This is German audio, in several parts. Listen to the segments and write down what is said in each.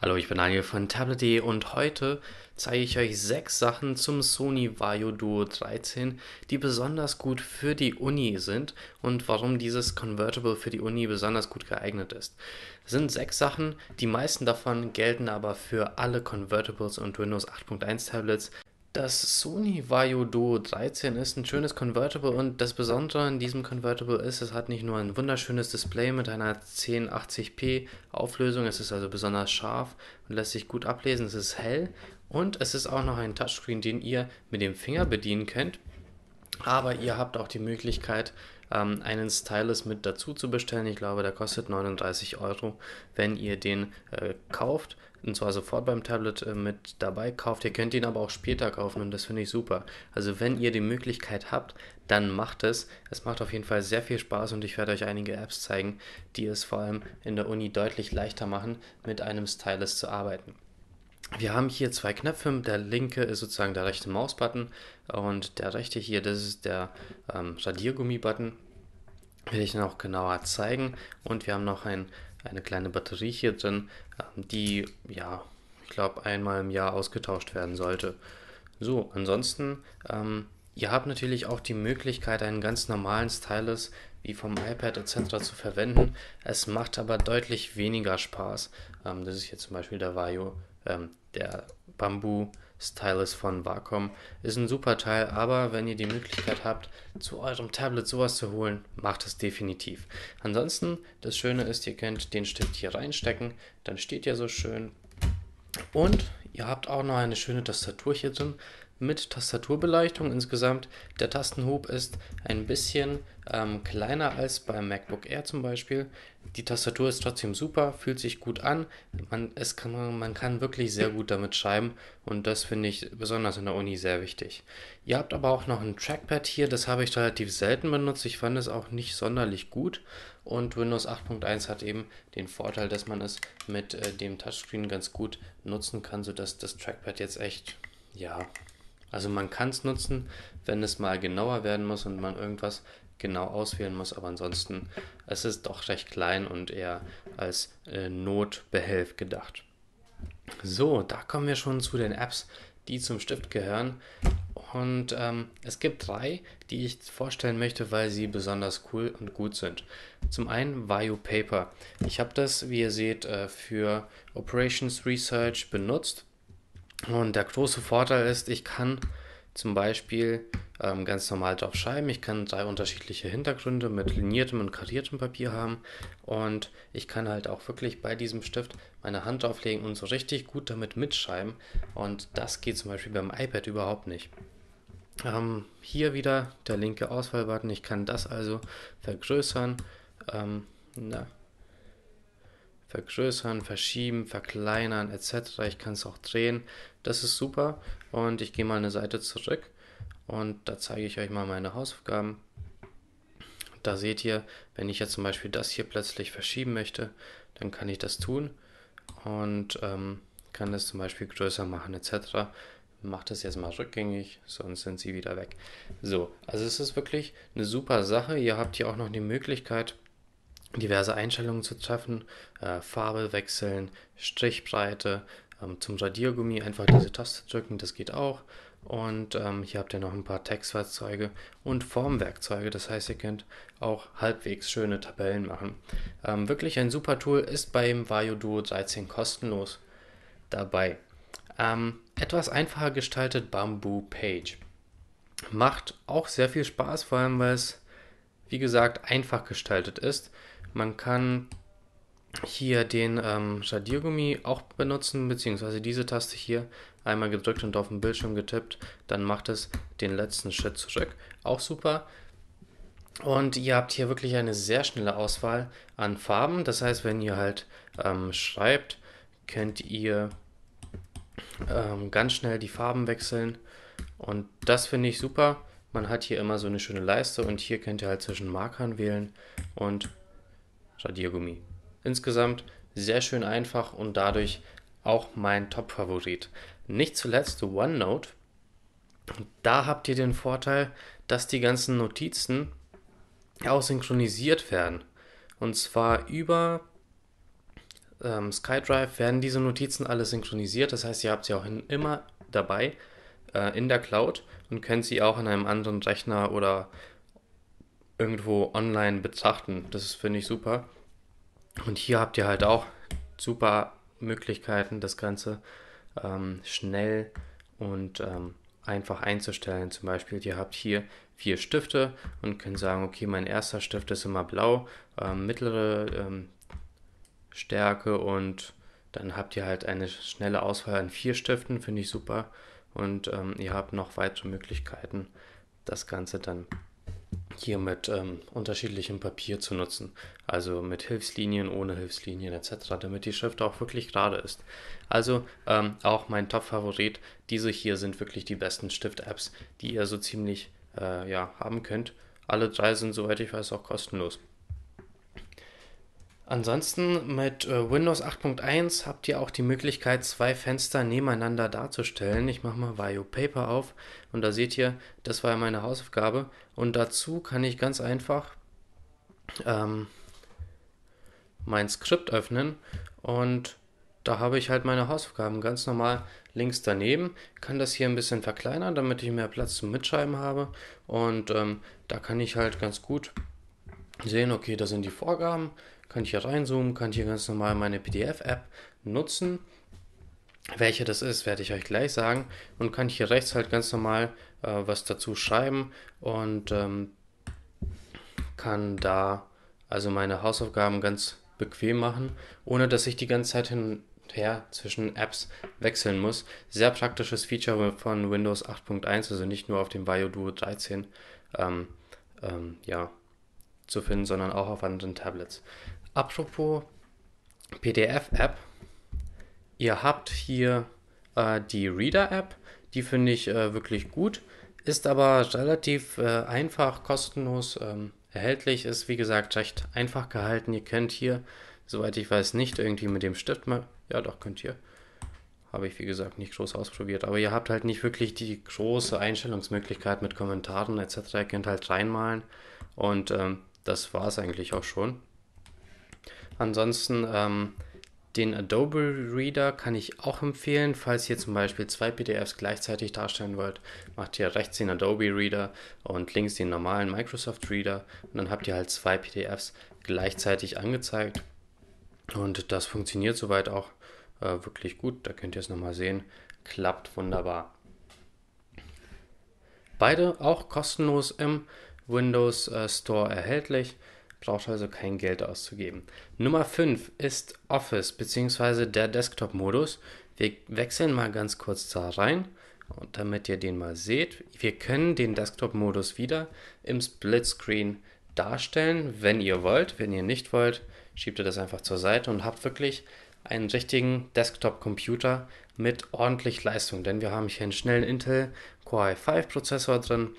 Hallo, ich bin Daniel von Tablet.de und heute zeige ich euch sechs Sachen zum Sony Vaio Duo 13, die besonders gut für die Uni sind und warum dieses Convertible für die Uni besonders gut geeignet ist. Es sind sechs Sachen, die meisten davon gelten aber für alle Convertibles und Windows 8.1 Tablets. Das Sony Vaio Duo 13 ist ein schönes Convertible und das Besondere an diesem Convertible ist, es hat nicht nur ein wunderschönes Display mit einer 1080p Auflösung, es ist also besonders scharf und lässt sich gut ablesen, es ist hell und es ist auch noch ein Touchscreen, den ihr mit dem Finger bedienen könnt, aber ihr habt auch die Möglichkeit, ähm, einen Stylus mit dazu zu bestellen. Ich glaube, der kostet 39 Euro, wenn ihr den äh, kauft und zwar sofort beim Tablet äh, mit dabei kauft. Ihr könnt ihn aber auch später kaufen und das finde ich super. Also wenn ihr die Möglichkeit habt, dann macht es. Es macht auf jeden Fall sehr viel Spaß und ich werde euch einige Apps zeigen, die es vor allem in der Uni deutlich leichter machen, mit einem Stylus zu arbeiten. Wir haben hier zwei Knöpfe. Der linke ist sozusagen der rechte Mausbutton und der rechte hier, das ist der ähm, Radiergummi-Button will ich noch genauer zeigen. Und wir haben noch ein, eine kleine Batterie hier drin, ähm, die, ja, ich glaube, einmal im Jahr ausgetauscht werden sollte. So, ansonsten, ähm, ihr habt natürlich auch die Möglichkeit, einen ganz normalen Stylus wie vom iPad etc. zu verwenden. Es macht aber deutlich weniger Spaß. Ähm, das ist hier zum Beispiel der Vario, ähm, der Bamboo Stylus von Wacom. Ist ein super Teil, aber wenn ihr die Möglichkeit habt, zu eurem Tablet sowas zu holen, macht es definitiv. Ansonsten, das Schöne ist, ihr könnt den Stift hier reinstecken, dann steht er so schön. Und ihr habt auch noch eine schöne Tastatur hier drin mit Tastaturbeleuchtung. Insgesamt der Tastenhub ist ein bisschen ähm, kleiner als beim MacBook Air zum Beispiel. Die Tastatur ist trotzdem super, fühlt sich gut an. Man, es kann, man kann wirklich sehr gut damit schreiben und das finde ich besonders in der Uni sehr wichtig. Ihr habt aber auch noch ein Trackpad hier, das habe ich relativ selten benutzt. Ich fand es auch nicht sonderlich gut und Windows 8.1 hat eben den Vorteil, dass man es mit äh, dem Touchscreen ganz gut nutzen kann, sodass das Trackpad jetzt echt, ja, also man kann es nutzen, wenn es mal genauer werden muss und man irgendwas genau auswählen muss, aber ansonsten es ist doch recht klein und eher als äh, Notbehelf gedacht. So, da kommen wir schon zu den Apps, die zum Stift gehören. Und ähm, es gibt drei, die ich vorstellen möchte, weil sie besonders cool und gut sind. Zum einen Vayu Paper. Ich habe das, wie ihr seht, äh, für Operations Research benutzt, und der große Vorteil ist, ich kann zum Beispiel ähm, ganz normal drauf schreiben. Ich kann drei unterschiedliche Hintergründe mit liniertem und kariertem Papier haben. Und ich kann halt auch wirklich bei diesem Stift meine Hand drauflegen und so richtig gut damit mitschreiben. Und das geht zum Beispiel beim iPad überhaupt nicht. Ähm, hier wieder der linke Auswahlbutton. Ich kann das also vergrößern. Ähm, na, vergrößern, verschieben, verkleinern etc. Ich kann es auch drehen. Das ist super. Und ich gehe mal eine Seite zurück und da zeige ich euch mal meine Hausaufgaben. Da seht ihr, wenn ich jetzt zum Beispiel das hier plötzlich verschieben möchte, dann kann ich das tun und ähm, kann das zum Beispiel größer machen etc. Macht das jetzt mal rückgängig, sonst sind sie wieder weg. So, also es ist wirklich eine super Sache. Ihr habt hier auch noch die Möglichkeit, diverse Einstellungen zu treffen, äh, Farbe wechseln, Strichbreite, ähm, zum Radiergummi einfach diese Taste drücken, das geht auch. Und ähm, hier habt ihr noch ein paar Textwerkzeuge und Formwerkzeuge. Das heißt, ihr könnt auch halbwegs schöne Tabellen machen. Ähm, wirklich ein super Tool ist beim Vario Duo 13 kostenlos dabei. Ähm, etwas einfacher gestaltet Bamboo Page. Macht auch sehr viel Spaß, vor allem weil es, wie gesagt, einfach gestaltet ist. Man kann hier den ähm, Radiergummi auch benutzen, beziehungsweise diese Taste hier einmal gedrückt und auf dem Bildschirm getippt, dann macht es den letzten Schritt zurück. Auch super. Und ihr habt hier wirklich eine sehr schnelle Auswahl an Farben. Das heißt, wenn ihr halt ähm, schreibt, könnt ihr ähm, ganz schnell die Farben wechseln. Und das finde ich super. Man hat hier immer so eine schöne Leiste und hier könnt ihr halt zwischen Markern wählen und Radiergummi. Insgesamt sehr schön einfach und dadurch auch mein Top-Favorit. Nicht zuletzt OneNote. Da habt ihr den Vorteil, dass die ganzen Notizen auch synchronisiert werden. Und zwar über ähm, SkyDrive werden diese Notizen alle synchronisiert. Das heißt, ihr habt sie auch in, immer dabei äh, in der Cloud und könnt sie auch an einem anderen Rechner oder irgendwo online betrachten. Das finde ich super. Und hier habt ihr halt auch super Möglichkeiten, das Ganze ähm, schnell und ähm, einfach einzustellen. Zum Beispiel, ihr habt hier vier Stifte und könnt sagen, okay, mein erster Stift ist immer blau, ähm, mittlere ähm, Stärke und dann habt ihr halt eine schnelle Auswahl an vier Stiften, finde ich super. Und ähm, ihr habt noch weitere Möglichkeiten, das Ganze dann hier mit ähm, unterschiedlichem Papier zu nutzen. Also mit Hilfslinien, ohne Hilfslinien etc., damit die Schrift auch wirklich gerade ist. Also ähm, auch mein Top-Favorit, diese hier sind wirklich die besten Stift-Apps, die ihr so ziemlich äh, ja, haben könnt. Alle drei sind, soweit ich weiß, auch kostenlos. Ansonsten mit äh, Windows 8.1 habt ihr auch die Möglichkeit, zwei Fenster nebeneinander darzustellen. Ich mache mal Vio Paper auf und da seht ihr, das war ja meine Hausaufgabe. Und dazu kann ich ganz einfach ähm, mein Skript öffnen und da habe ich halt meine Hausaufgaben ganz normal links daneben. Kann das hier ein bisschen verkleinern, damit ich mehr Platz zum Mitschreiben habe. Und ähm, da kann ich halt ganz gut sehen, okay, da sind die Vorgaben kann ich hier reinzoomen, kann hier ganz normal meine PDF-App nutzen. Welche das ist, werde ich euch gleich sagen. Und kann hier rechts halt ganz normal äh, was dazu schreiben und ähm, kann da also meine Hausaufgaben ganz bequem machen, ohne dass ich die ganze Zeit hin und her zwischen Apps wechseln muss. Sehr praktisches Feature von Windows 8.1, also nicht nur auf dem Bio Duo 13 ähm, ähm, ja, zu finden, sondern auch auf anderen Tablets. Apropos PDF-App, ihr habt hier äh, die Reader-App, die finde ich äh, wirklich gut, ist aber relativ äh, einfach, kostenlos ähm, erhältlich, ist wie gesagt recht einfach gehalten. Ihr könnt hier, soweit ich weiß, nicht irgendwie mit dem Stift mal, ja doch könnt ihr, habe ich wie gesagt nicht groß ausprobiert, aber ihr habt halt nicht wirklich die große Einstellungsmöglichkeit mit Kommentaren etc. Ihr könnt halt reinmalen und ähm, das war es eigentlich auch schon. Ansonsten ähm, den Adobe Reader kann ich auch empfehlen, falls ihr zum Beispiel zwei PDFs gleichzeitig darstellen wollt. Macht ihr rechts den Adobe Reader und links den normalen Microsoft Reader und dann habt ihr halt zwei PDFs gleichzeitig angezeigt. Und das funktioniert soweit auch äh, wirklich gut. Da könnt ihr es nochmal sehen. Klappt wunderbar. Beide auch kostenlos im Windows äh, Store erhältlich braucht also kein Geld auszugeben. Nummer 5 ist Office bzw. der Desktop-Modus. Wir wechseln mal ganz kurz da rein, und damit ihr den mal seht. Wir können den Desktop-Modus wieder im Splitscreen darstellen, wenn ihr wollt. Wenn ihr nicht wollt, schiebt ihr das einfach zur Seite und habt wirklich einen richtigen Desktop-Computer mit ordentlich Leistung, denn wir haben hier einen schnellen Intel Core i5-Prozessor drin,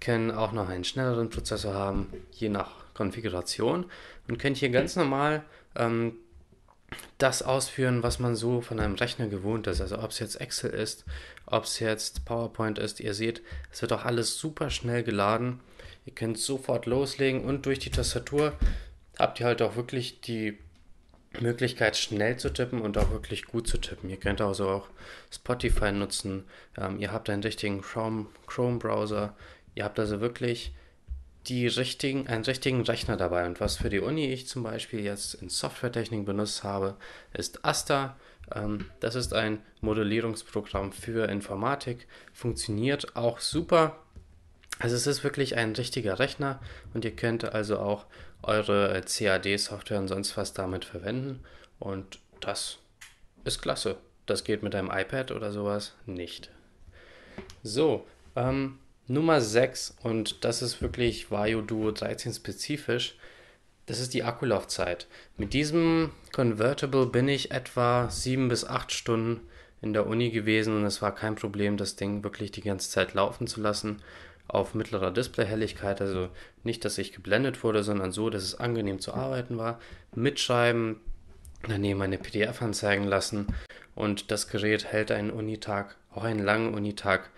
können auch noch einen schnelleren Prozessor haben, je nach Konfiguration und könnt hier ganz normal ähm, das ausführen, was man so von einem Rechner gewohnt ist. Also ob es jetzt Excel ist, ob es jetzt PowerPoint ist. Ihr seht, es wird auch alles super schnell geladen. Ihr könnt sofort loslegen und durch die Tastatur habt ihr halt auch wirklich die Möglichkeit, schnell zu tippen und auch wirklich gut zu tippen. Ihr könnt also auch Spotify nutzen. Ähm, ihr habt einen richtigen Chrome-Browser. Chrome ihr habt also wirklich die richtigen, einen richtigen Rechner dabei. Und was für die Uni ich zum Beispiel jetzt in Softwaretechnik benutzt habe, ist Asta. Ähm, das ist ein Modellierungsprogramm für Informatik. Funktioniert auch super. Also es ist wirklich ein richtiger Rechner und ihr könnt also auch eure CAD-Software und sonst was damit verwenden. Und das ist klasse. Das geht mit einem iPad oder sowas nicht. So, ähm, Nummer 6, und das ist wirklich Vario Duo 13 spezifisch, das ist die Akkulaufzeit. Mit diesem Convertible bin ich etwa 7 bis 8 Stunden in der Uni gewesen und es war kein Problem, das Ding wirklich die ganze Zeit laufen zu lassen. Auf mittlerer Displayhelligkeit, also nicht, dass ich geblendet wurde, sondern so, dass es angenehm zu arbeiten war. Mitschreiben, daneben meine PDF anzeigen lassen und das Gerät hält einen Unitag, auch einen langen Unitag,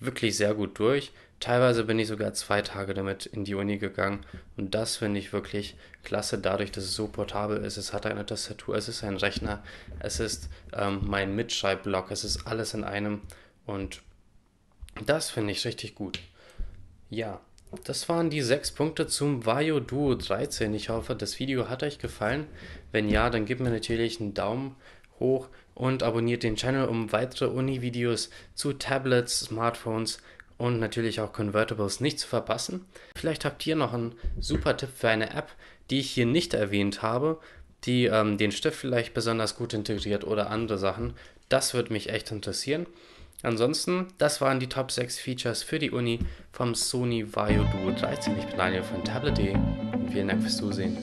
wirklich sehr gut durch. Teilweise bin ich sogar zwei Tage damit in die Uni gegangen und das finde ich wirklich klasse, dadurch, dass es so portabel ist. Es hat eine Tastatur, es ist ein Rechner, es ist ähm, mein Mitschreibblock, es ist alles in einem und das finde ich richtig gut. Ja, das waren die sechs Punkte zum Vario Duo 13. Ich hoffe, das Video hat euch gefallen. Wenn ja, dann gebt mir natürlich einen Daumen hoch und abonniert den Channel, um weitere Uni-Videos zu Tablets, Smartphones und natürlich auch Convertibles nicht zu verpassen. Vielleicht habt ihr noch einen super Tipp für eine App, die ich hier nicht erwähnt habe, die ähm, den Stift vielleicht besonders gut integriert oder andere Sachen. Das würde mich echt interessieren. Ansonsten, das waren die Top 6 Features für die Uni vom Sony Vaio Duo 13. Ich bin Daniel von Tablet.de und vielen Dank fürs Zusehen.